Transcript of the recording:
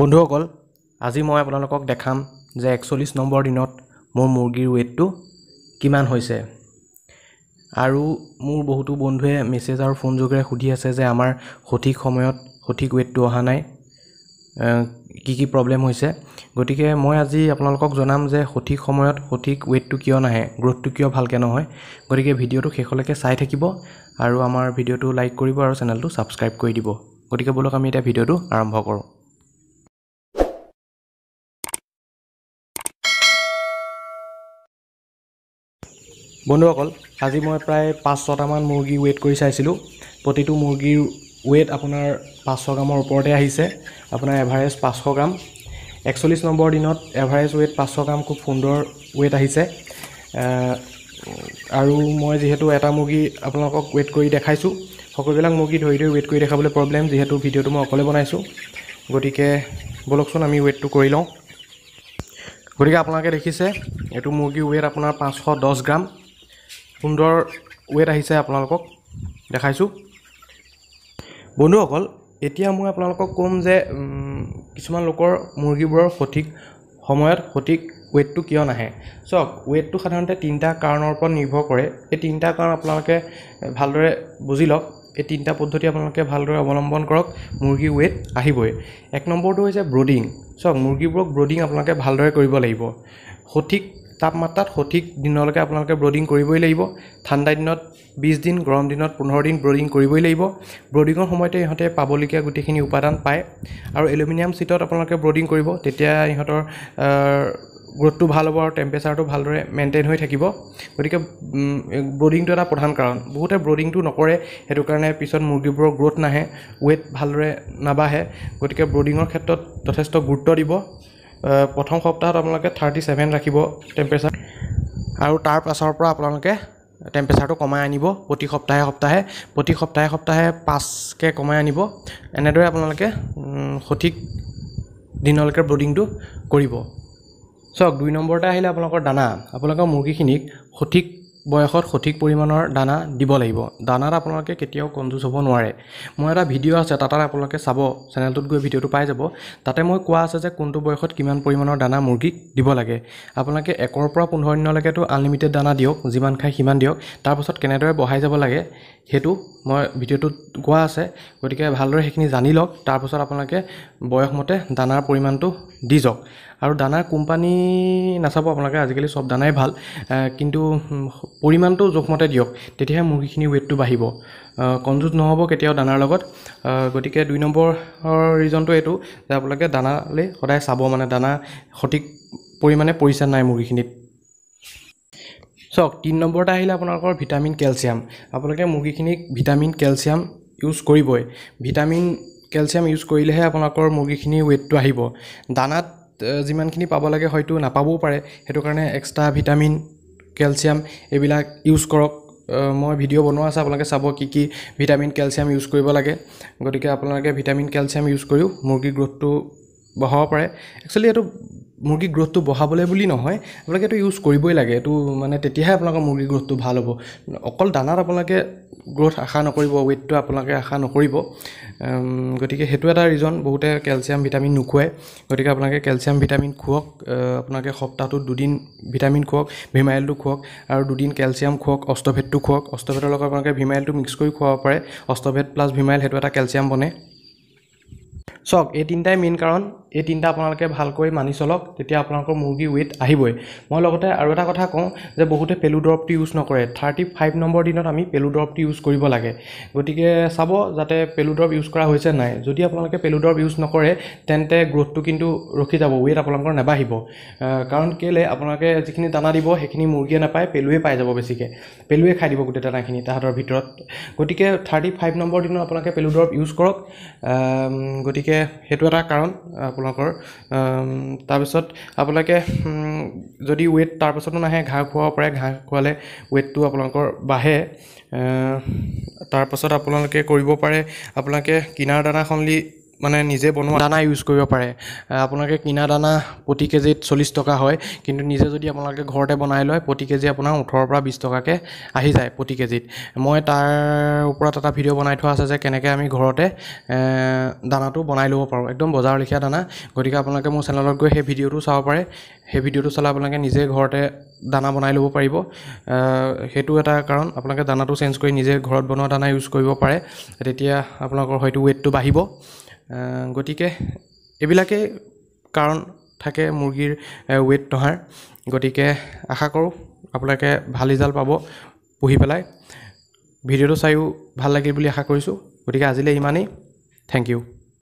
বন্ধুসকল আজি মই আপোনালোকক দেখাম যে একচল্লিছ নম্বৰ দিনত মোৰ মুৰ্গীৰ ৱেইটটো কিমান হৈছে আৰু মোৰ বহুতো বন্ধুৱে মেছেজ আৰু ফোনযোগেৰে সুধি আছে যে আমাৰ সঠিক সময়ত সঠিক ৱেইটটো অহা নাই কি কি প্ৰব্লেম হৈছে গতিকে মই আজি আপোনালোকক জনাম যে সঠিক সময়ত সঠিক ৱেইটটো কিয় নাহে গ্ৰ'থটো কিয় ভালকৈ নহয় গতিকে ভিডিঅ'টো শেষলৈকে চাই থাকিব আৰু আমাৰ ভিডিঅ'টো লাইক কৰিব আৰু চেনেলটো ছাবস্ক্ৰাইব কৰি দিব গতিকে বোলক আমি এতিয়া ভিডিঅ'টো আৰম্ভ কৰোঁ বন্ধুসকল আজি মই প্ৰায় পাঁচ ছটামান মুৰ্গী ৱেইট কৰি চাইছিলোঁ প্ৰতিটো মুৰ্গীৰ ৱেইট আপোনাৰ পাঁচশ গ্ৰামৰ ওপৰতে আহিছে আপোনাৰ এভাৰেজ পাঁচশ গ্ৰাম একচল্লিছ নম্বৰ দিনত এভাৰেজ ৱেইট পাঁচশ গ্ৰাম খুব সুন্দৰ ৱেইট আহিছে আৰু মই যিহেতু এটা মুৰ্গী আপোনালোকক ৱেইট কৰি দেখাইছোঁ সকলোবিলাক মুৰ্গী ধৰি ধৰি ৱেইট কৰি দেখাবলৈ প্ৰব্লেম যিহেতু ভিডিঅ'টো মই অকলে বনাইছোঁ গতিকে ব'লকচোন আমি ৱেইটটো কৰি লওঁ গতিকে আপোনালোকে দেখিছে এইটো মুৰ্গীৰ ৱেইট আপোনাৰ পাঁচশ দহ গ্ৰাম সুন্দৰ ৱেট আহিছে আপোনালোকক দেখাইছোঁ বন্ধুসকল এতিয়া মই আপোনালোকক ক'ম যে কিছুমান লোকৰ মুৰ্গীবোৰৰ সঠিক সময়ত সঠিক ৱেটটো কিয় নাহে চাওক ৱেটটো সাধাৰণতে তিনিটা কাৰণৰ ওপৰত নিৰ্ভৰ কৰে এই তিনিটা কাৰণ আপোনালোকে ভালদৰে বুজি লওক এই তিনিটা পদ্ধতি আপোনালোকে ভালদৰে অৱলম্বন কৰক মুৰ্গী ৱেট আহিবই এক নম্বৰটো হৈছে ব্ৰডিং চাওক মুৰ্গীবোৰক ব্ৰডিং আপোনালোকে ভালদৰে কৰিব লাগিব সঠিক তাপমাত্ৰাত সঠিক দিনলৈকে আপোনালোকে ব্ৰডিং কৰিবই লাগিব ঠাণ্ডা দিনত বিছ দিন গৰম দিনত পোন্ধৰ দিন ব্ৰডিং কৰিবই লাগিব ব্ৰডিঙৰ সময়তে ইহঁতে পাবলগীয়া গোটেইখিনি উপাদান পায় আৰু এলুমিনিয়াম চিটত আপোনালোকে ব্ৰডিং কৰিব তেতিয়া ইহঁতৰ গ্ৰ'থটো ভাল হ'ব আৰু টেম্পেচাৰটো ভালদৰে মেইনটেইন হৈ থাকিব গতিকে ব্ৰডিংটো এটা প্ৰধান কাৰণ বহুতে ব্ৰডিংটো নকৰে সেইটো কাৰণে পিছত মুৰ্গীবোৰৰ গ্ৰ'থ নাহে ৱেইট ভালদৰে নাবাঢ়ে গতিকে ব্ৰডিঙৰ ক্ষেত্ৰত যথেষ্ট গুৰুত্ব দিব প্ৰথম সপ্তাহত আপোনালোকে থাৰ্টি ছেভেন ৰাখিব টেম্পেচাৰ আৰু তাৰ পাছৰ পৰা আপোনালোকে টেম্পেচাৰটো কমাই আনিব প্ৰতি সপ্তাহে সপ্তাহে প্ৰতি সপ্তাহে সপ্তাহে পাঁচকৈ কমাই আনিব এনেদৰে আপোনালোকে সঠিক দিনলৈকে ব্ৰডিংটো কৰিব চাওক দুই নম্বৰতে আহিলে আপোনালোকৰ দানা আপোনালোকৰ মুৰ্গীখিনিক সঠিক বয়সত সঠিক পৰিমাণৰ দানা দিব লাগিব দানাত আপোনালোকে কেতিয়াও কঞ্জুচ হ'ব নোৱাৰে মোৰ এটা ভিডিঅ' আছে তাত আপোনালোকে চাব চেনেলটোত গৈ ভিডিঅ'টো পাই যাব তাতে মই কোৱা আছে যে কোনটো বয়সত কিমান পৰিমাণৰ দানা মুৰ্গীক দিব লাগে আপোনালোকে একৰ পৰা পোন্ধৰ দিনলৈকেতো আনলিমিটেড দানা দিয়ক যিমান খায় সিমান দিয়ক তাৰপাছত কেনেদৰে বঢ়াই যাব লাগে সেইটো মই ভিডিঅ'টোত কোৱা আছে গতিকে ভালদৰে সেইখিনি জানি লওক তাৰপাছত আপোনালোকে বয়সমতে দানাৰ পৰিমাণটো দি যাওক আৰু দানাৰ কোম্পানী নাচাব আপোনালোকে আজিকালি চব দানাই ভাল কিন্তু পৰিমাণটো জোখমতে দিয়ক তেতিয়াহে মুৰ্গীখিনি ৱেইটটো বাঢ়িব কনজুজ নহ'ব কেতিয়াও দানাৰ লগত গতিকে দুই নম্বৰৰ ৰিজনটো এইটো যে আপোনালোকে দানালৈ সদায় চাব মানে দানা সঠিক পৰিমাণে পৰিছে নাই মুৰ্গীখিনিত চাওক তিনি নম্বৰতে আহিলে আপোনালোকৰ ভিটামিন কেলছিয়াম আপোনালোকে মুৰ্গীখিনিক ভিটামিন কেলছিয়াম ইউজ কৰিবই ভিটামিন কেলছিয়াম ইউজ কৰিলেহে আপোনালোকৰ মুৰ্গীখিনিৰ ৱেইটটো আহিব দানাত যিমানখিনি পাব লাগে হয়তো নাপাবও পাৰে সেইটো কাৰণে এক্সট্ৰা ভিটামিন কেলছিয়াম এইবিলাক ইউজ কৰক মই ভিডিঅ' বনোৱা আছে আপোনালোকে চাব কি কি ভিটামিন কেলছিয়াম ইউজ কৰিব লাগে গতিকে আপোনালোকে ভিটামিন কেলছিয়াম ইউজ কৰিও মুৰ্গীৰ গ্ৰ'থটো বঢ়াব পাৰে একচুৱেলি এইটো মুৰ্গীৰ গ্ৰ'থটো বঢ়াবলৈ বুলি নহয় আপোনালোকে এইটো ইউজ কৰিবই লাগে এইটো মানে তেতিয়াহে আপোনালোকৰ মুৰ্গীৰ গ্ৰ'থটো ভাল হ'ব অকল দানাত আপোনালোকে গ্ৰ'থ আশা নকৰিব ৱেইটটো আপোনালোকে আশা নকৰিব গতিকে সেইটো এটা ৰিজন বহুতে কেলছিয়াম ভিটামিন নোখোৱাই গতিকে আপোনালোকে কেলছিয়াম ভিটামিন খুৱাওক আপোনালোকে সপ্তাহটোত দুদিন ভিটামিন খুৱাওক ভিমাইলটো খুৱাওক আৰু দুদিন কেলছিয়াম খুৱাওক অষ্টভেদটো খুৱাওক অষ্টভেদৰ লগত আপোনালোকে ভিমাইলটো মিক্স কৰি খুৱাব পাৰে অষ্টভেট প্লাছ ভিমাইল সেইটো এটা কেলছিয়াম বনে চাওক এই তিনিটাই মেইন কাৰণ এই তিনিটা আপোনালোকে ভালকৈ মানি চলক তেতিয়া আপোনালোকৰ মুৰ্গী ৱেইট আহিবই মই লগতে আৰু এটা কথা কওঁ যে বহুতে পেলু দৰৱটো ইউজ নকৰে থাৰ্টি ফাইভ নম্বৰ দিনত আমি পেলু দৰৱটো ইউজ কৰিব লাগে গতিকে চাব যাতে পেলু দৰৱ ইউজ কৰা হৈছে নাই যদি আপোনালোকে পেলু দৰৱ ইউজ নকৰে তেন্তে গ্ৰ'থটো কিন্তু ৰখি যাব ৱেইট আপোনালোকৰ নাবাঢ়িব কাৰণ কেলে আপোনালোকে যিখিনি দানা দিব সেইখিনি মুৰ্গীয়ে নাপায় পেলুৱে পাই যাব বেছিকৈ পেলুৱে খাই দিব গোটেই দানাখিনি তাহাঁতৰ ভিতৰত গতিকে থাৰ্টি ফাইভ নম্বৰ দিনত আপোনালোকে পেলু দৰৱ ইউজ কৰক গতিকে সেইটো এটা কাৰণ আপোনালোকৰ তাৰপিছত আপোনালোকে যদি ৱেট তাৰপাছতো নাহে ঘাঁহ খুৱাব পাৰে ঘাঁহ খোৱালে ৱেটটো আপোনালোকৰ বাঢ়ে তাৰপাছত আপোনালোকে কৰিব পাৰে আপোনালোকে কিনাৰ দানা খন্দি মানে নিজে বনোৱা দানা ইউজ কৰিব পাৰে আপোনালোকে কিনা দানা প্ৰতি কেজিত চল্লিছ টকা হয় কিন্তু নিজে যদি আপোনালোকে ঘৰতে বনাই লয় প্ৰতি কেজি আপোনাৰ ওঠৰৰ পৰা বিছ টকাকৈ আহি যায় প্ৰতি কেজিত মই তাৰ ওপৰত এটা ভিডিঅ' বনাই থোৱা আছে যে কেনেকৈ আমি ঘৰতে দানাটো বনাই ল'ব পাৰোঁ একদম বজাৰৰ লেখীয়া দানা গতিকে আপোনালোকে মোৰ চেনেলত গৈ সেই ভিডিঅ'টো চাব পাৰে সেই ভিডিঅ'টো চালে আপোনালোকে নিজে ঘৰতে দানা বনাই ল'ব পাৰিব সেইটো এটা কাৰণ আপোনালোকে দানাটো চেঞ্জ কৰি নিজে ঘৰত বনোৱা দানা ইউজ কৰিব পাৰে তেতিয়া আপোনালোকৰ হয়তো ৱেইটটো বাঢ়িব গতিকে এইবিলাকেই কাৰণ থাকে মুৰ্গীৰ ৱেট নহাৰ গতিকে আশা কৰোঁ আপোনালোকে ভাল ৰিজাল্ট পাব পুহি পেলাই ভিডিঅ'টো চায়ো ভাল লাগিল বুলি আশা কৰিছোঁ গতিকে আজিলৈ ইমানেই থেংক ইউ